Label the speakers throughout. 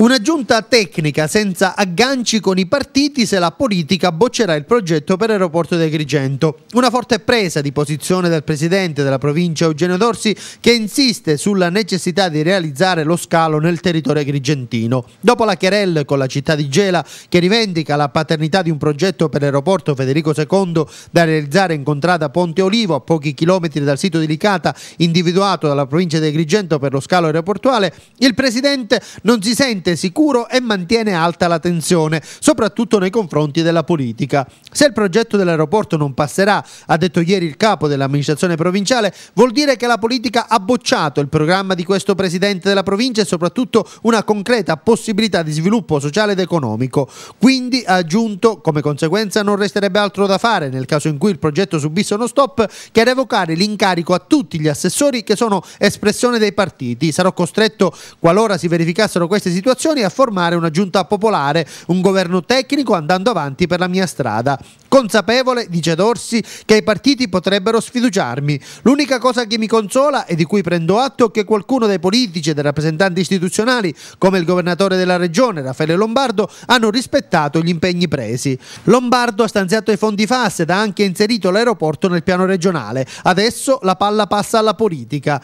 Speaker 1: Una giunta tecnica senza agganci con i partiti se la politica boccerà il progetto per l'aeroporto di Agrigento. Una forte presa di posizione del presidente della provincia Eugenio Dorsi che insiste sulla necessità di realizzare lo scalo nel territorio agrigentino. Dopo la querelle con la città di Gela che rivendica la paternità di un progetto per l'aeroporto Federico II da realizzare in contrada Ponte Olivo a pochi chilometri dal sito di Licata individuato dalla provincia di Agrigento per lo scalo aeroportuale, il presidente non si sente estremamente sicuro e mantiene alta la tensione, soprattutto nei confronti della politica. Se il progetto dell'aeroporto non passerà, ha detto ieri il capo dell'amministrazione provinciale, vuol dire che la politica ha bocciato il programma di questo presidente della provincia e soprattutto una concreta possibilità di sviluppo sociale ed economico. Quindi, ha aggiunto, come conseguenza non resterebbe altro da fare nel caso in cui il progetto subisse uno stop che revocare l'incarico a tutti gli assessori che sono espressione dei partiti. Sarò costretto, qualora si verificassero queste situazioni, situazioni e a formare una giunta popolare, un governo tecnico andando avanti per la mia strada. Consapevole, dice Dorsi, che i partiti potrebbero sfiduciarmi. L'unica cosa che mi consola e di cui prendo atto è che qualcuno dei politici e dei rappresentanti istituzionali, come il governatore della regione Raffaele Lombardo, hanno rispettato gli impegni presi. Lombardo ha stanziato i fondi FAS ed ha anche inserito l'aeroporto nel piano regionale. Adesso la palla passa alla politica.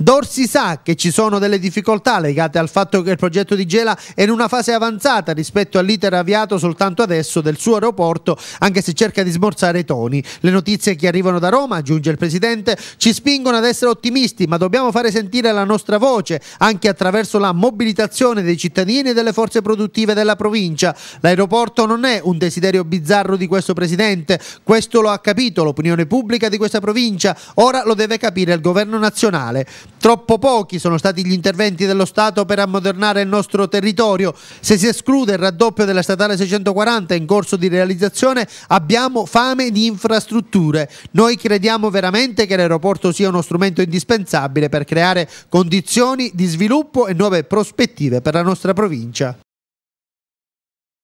Speaker 1: Dorsi sa che ci sono delle difficoltà legate al fatto che il progetto di Gela è in una fase avanzata rispetto all'iter avviato soltanto adesso del suo aeroporto, anche se cerca di smorzare i toni. Le notizie che arrivano da Roma, aggiunge il Presidente, ci spingono ad essere ottimisti, ma dobbiamo fare sentire la nostra voce anche attraverso la mobilitazione dei cittadini e delle forze produttive della provincia. L'aeroporto non è un desiderio bizzarro di questo Presidente, questo lo ha capito l'opinione pubblica di questa provincia, ora lo deve capire il governo nazionale. Troppo pochi sono stati gli interventi dello Stato per ammodernare il nostro territorio. Se si esclude il raddoppio della statale 640 in corso di realizzazione, abbiamo fame di infrastrutture. Noi crediamo veramente che l'aeroporto sia uno strumento indispensabile per creare condizioni di sviluppo e nuove prospettive per la nostra provincia.